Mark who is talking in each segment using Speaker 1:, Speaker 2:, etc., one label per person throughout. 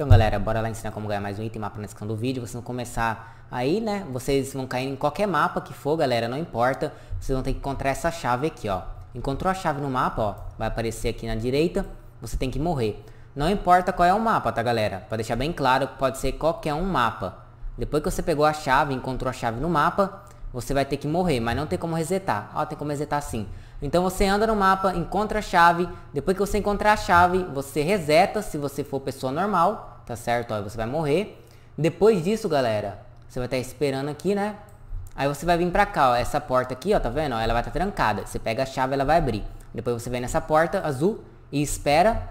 Speaker 1: Então galera, bora lá ensinar como ganhar mais um item mapa na descrição do vídeo, vocês vão começar aí, né, vocês vão cair em qualquer mapa que for, galera, não importa, vocês vão ter que encontrar essa chave aqui, ó. Encontrou a chave no mapa, ó, vai aparecer aqui na direita, você tem que morrer. Não importa qual é o mapa, tá galera, pra deixar bem claro pode ser qualquer um mapa. Depois que você pegou a chave, encontrou a chave no mapa, você vai ter que morrer, mas não tem como resetar. Ó, tem como resetar sim. Então você anda no mapa, encontra a chave, depois que você encontrar a chave, você reseta se você for pessoa normal, tá certo? Ó, você vai morrer. Depois disso, galera, você vai estar tá esperando aqui, né? Aí você vai vir pra cá, ó, essa porta aqui, ó, tá vendo? Ela vai estar tá trancada. Você pega a chave, ela vai abrir. Depois você vem nessa porta azul e espera.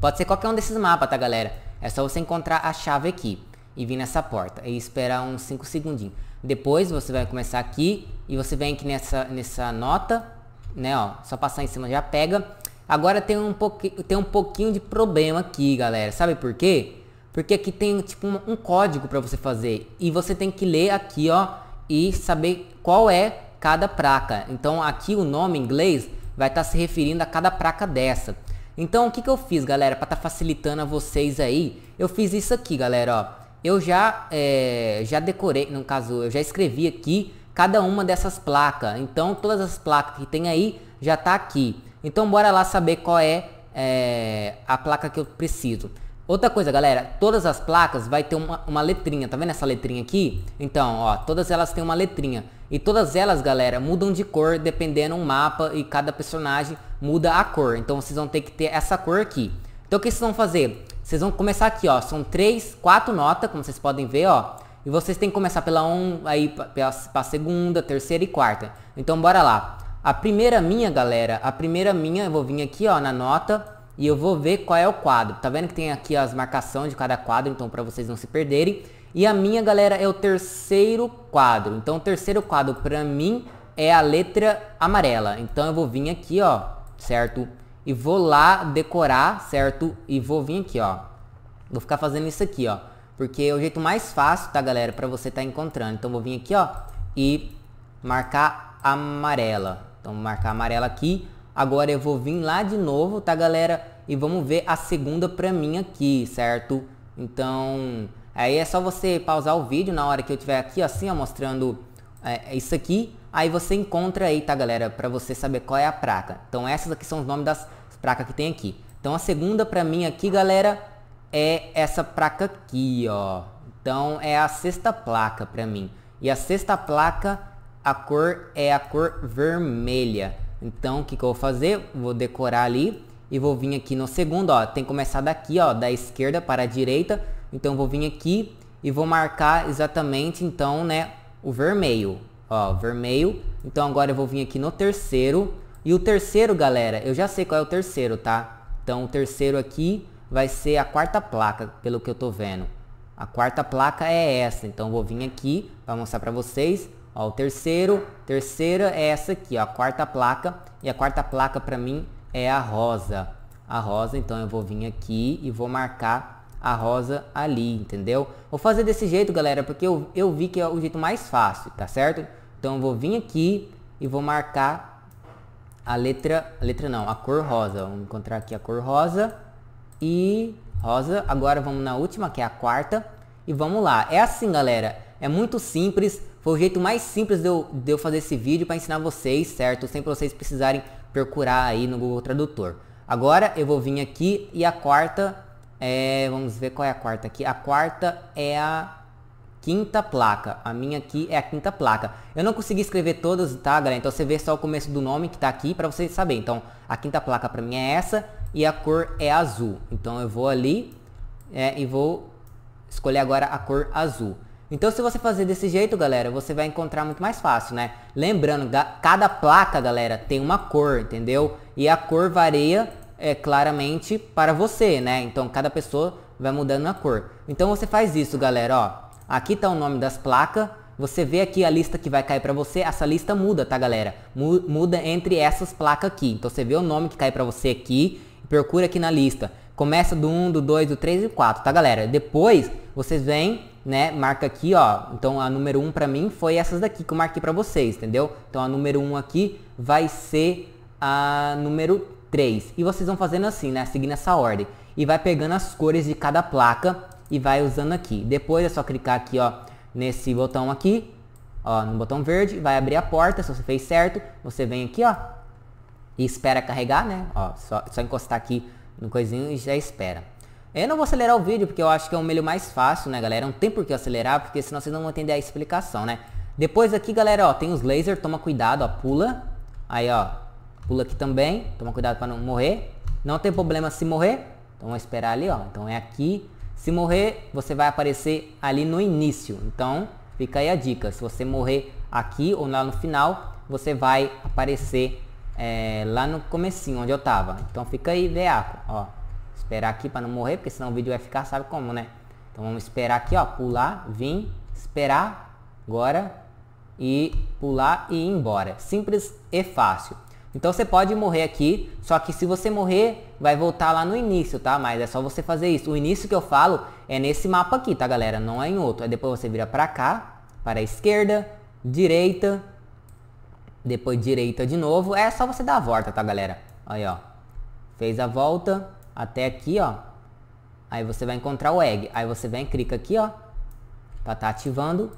Speaker 1: Pode ser qualquer um desses mapas, tá, galera? É só você encontrar a chave aqui e vir nessa porta e esperar uns 5 segundinhos. Depois você vai começar aqui e você vem aqui nessa, nessa nota, né, ó, só passar em cima já pega Agora tem um, tem um pouquinho de problema aqui, galera. Sabe por quê? Porque aqui tem tipo um, um código para você fazer. E você tem que ler aqui, ó. E saber qual é cada placa. Então aqui o nome em inglês vai estar tá se referindo a cada placa dessa. Então o que, que eu fiz, galera, para estar tá facilitando a vocês aí? Eu fiz isso aqui, galera, ó. Eu já, é, já decorei, no caso, eu já escrevi aqui cada uma dessas placas. Então todas as placas que tem aí já tá aqui. Então bora lá saber qual é, é a placa que eu preciso. Outra coisa, galera, todas as placas vai ter uma, uma, letrinha, tá vendo essa letrinha aqui? Então, ó, todas elas têm uma letrinha. E todas elas, galera, mudam de cor dependendo do mapa e cada personagem muda a cor. Então vocês vão ter que ter essa cor aqui. Então o que vocês vão fazer? Vocês vão começar aqui, ó, são três, quatro notas, como vocês podem ver, ó. E vocês têm que começar pela 1, um, aí pra, pra, pra segunda, terceira e quarta. Então bora lá. A primeira minha, galera, a primeira minha, eu vou vir aqui, ó, na nota e eu vou ver qual é o quadro. Tá vendo que tem aqui as marcações de cada quadro, então para vocês não se perderem. E a minha, galera, é o terceiro quadro. Então o terceiro quadro para mim é a letra amarela. Então eu vou vir aqui, ó, certo? E vou lá decorar, certo? E vou vir aqui, ó. Vou ficar fazendo isso aqui, ó. Porque é o jeito mais fácil, tá, galera? Pra você tá encontrando. Então, vou vir aqui, ó. E marcar amarela. Então vou marcar amarelo aqui. Agora eu vou vir lá de novo, tá galera? E vamos ver a segunda pra mim aqui, certo? Então, aí é só você pausar o vídeo na hora que eu tiver aqui, assim, ó, mostrando é, é, isso aqui. Aí você encontra aí, tá galera? Pra você saber qual é a placa. Então essas aqui são os nomes das placas que tem aqui. Então a segunda pra mim aqui, galera, é essa placa aqui, ó. Então é a sexta placa pra mim. E a sexta placa a cor é a cor vermelha. Então, o que, que eu vou fazer? Vou decorar ali e vou vir aqui no segundo, ó. Tem que começar daqui, ó, da esquerda para a direita. Então, vou vir aqui e vou marcar exatamente, então, né, o vermelho. Ó, vermelho. Então, agora eu vou vir aqui no terceiro. E o terceiro, galera, eu já sei qual é o terceiro, tá? Então, o terceiro aqui vai ser a quarta placa, pelo que eu tô vendo. A quarta placa é essa. Então, vou vir aqui para mostrar para vocês. Ó, o terceiro, terceira é essa aqui, ó, a quarta placa. E a quarta placa para mim é a rosa. A rosa, então eu vou vir aqui e vou marcar a rosa ali, entendeu? Vou fazer desse jeito, galera, porque eu, eu vi que é o jeito mais fácil, tá certo? Então eu vou vir aqui e vou marcar a letra, a letra não, a cor rosa. Vamos encontrar aqui a cor rosa e rosa. Agora vamos na última, que é a quarta. E vamos lá. É assim, galera. É muito simples. Foi o jeito mais simples de eu, de eu fazer esse vídeo para ensinar vocês, certo? Sem vocês precisarem procurar aí no Google Tradutor. Agora eu vou vir aqui e a quarta é, vamos ver qual é a quarta aqui. A quarta é a quinta placa. A minha aqui é a quinta placa. Eu não consegui escrever todas, tá, galera? Então você vê só o começo do nome que tá aqui para vocês saberem Então, a quinta placa para mim é essa e a cor é azul. Então eu vou ali é, e vou escolher agora a cor azul. Então se você fazer desse jeito, galera, você vai encontrar muito mais fácil, né? Lembrando, cada placa, galera, tem uma cor, entendeu? E a cor varia é, claramente para você, né? Então cada pessoa vai mudando a cor. Então você faz isso, galera, ó. Aqui tá o nome das placas. Você vê aqui a lista que vai cair para você, essa lista muda, tá galera? Muda entre essas placas aqui. Então você vê o nome que cai para você aqui, procura aqui na lista. Começa do 1, do 2, do 3 e do 4, tá galera? Depois vocês vêm né, marca aqui, ó. Então a número 1 um para mim foi essas daqui que eu marquei para vocês, entendeu? Então a número 1 um aqui vai ser a número 3. E vocês vão fazendo assim, né, seguindo essa ordem. E vai pegando as cores de cada placa e vai usando aqui. Depois é só clicar aqui, ó, nesse botão aqui, ó, no botão verde, vai abrir a porta, se você fez certo, você vem aqui, ó, e espera carregar, né? Ó, só, só encostar aqui no coisinho e já espera. Eu não vou acelerar o vídeo porque eu acho que é o meio mais fácil, né galera? Não é tem por que acelerar porque senão vocês não vão entender a explicação, né? Depois aqui galera, ó, tem os lasers, toma cuidado, ó, pula. Aí ó, pula aqui também, toma cuidado para não morrer. Não tem problema se morrer, então vamos esperar ali ó, então é aqui. Se morrer, você vai aparecer ali no início, então fica aí a dica. Se você morrer aqui ou lá no final, você vai aparecer é, lá no comecinho onde eu tava. Então fica aí, veaco, ó. Esperar aqui para não morrer, porque senão o vídeo vai ficar, sabe como, né? Então vamos esperar aqui, ó, pular, vir, esperar, agora e pular e ir embora. Simples e fácil. Então você pode morrer aqui, só que se você morrer, vai voltar lá no início, tá? Mas é só você fazer isso. O início que eu falo é nesse mapa aqui, tá galera? Não é em outro. Aí depois você vira pra cá, para a esquerda, direita, depois direita de novo. É só você dar a volta, tá galera? Aí ó, fez a volta, até aqui, ó. Aí você vai encontrar o egg. Aí você vem, clica aqui, ó. Pra tá, tá ativando.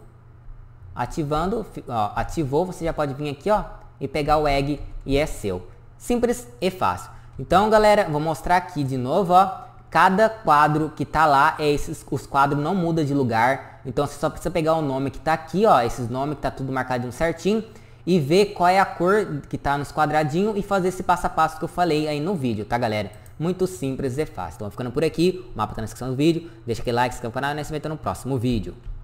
Speaker 1: Ativando, ó, ativou, você já pode vir aqui, ó, e pegar o egg e é seu. Simples e fácil. Então, galera, vou mostrar aqui de novo, ó. Cada quadro que tá lá, é esses, os quadros não muda de lugar. Então, você só precisa pegar o nome que tá aqui, ó. Esses nomes que tá tudo marcado certinho e ver qual é a cor que tá nos quadradinhos e fazer esse passo a passo que eu falei aí no vídeo, tá galera? muito simples e é fácil. Então ficando por aqui, o mapa está na descrição do vídeo, deixa aquele like, se inscreve no canal e nós se vemos então no próximo vídeo.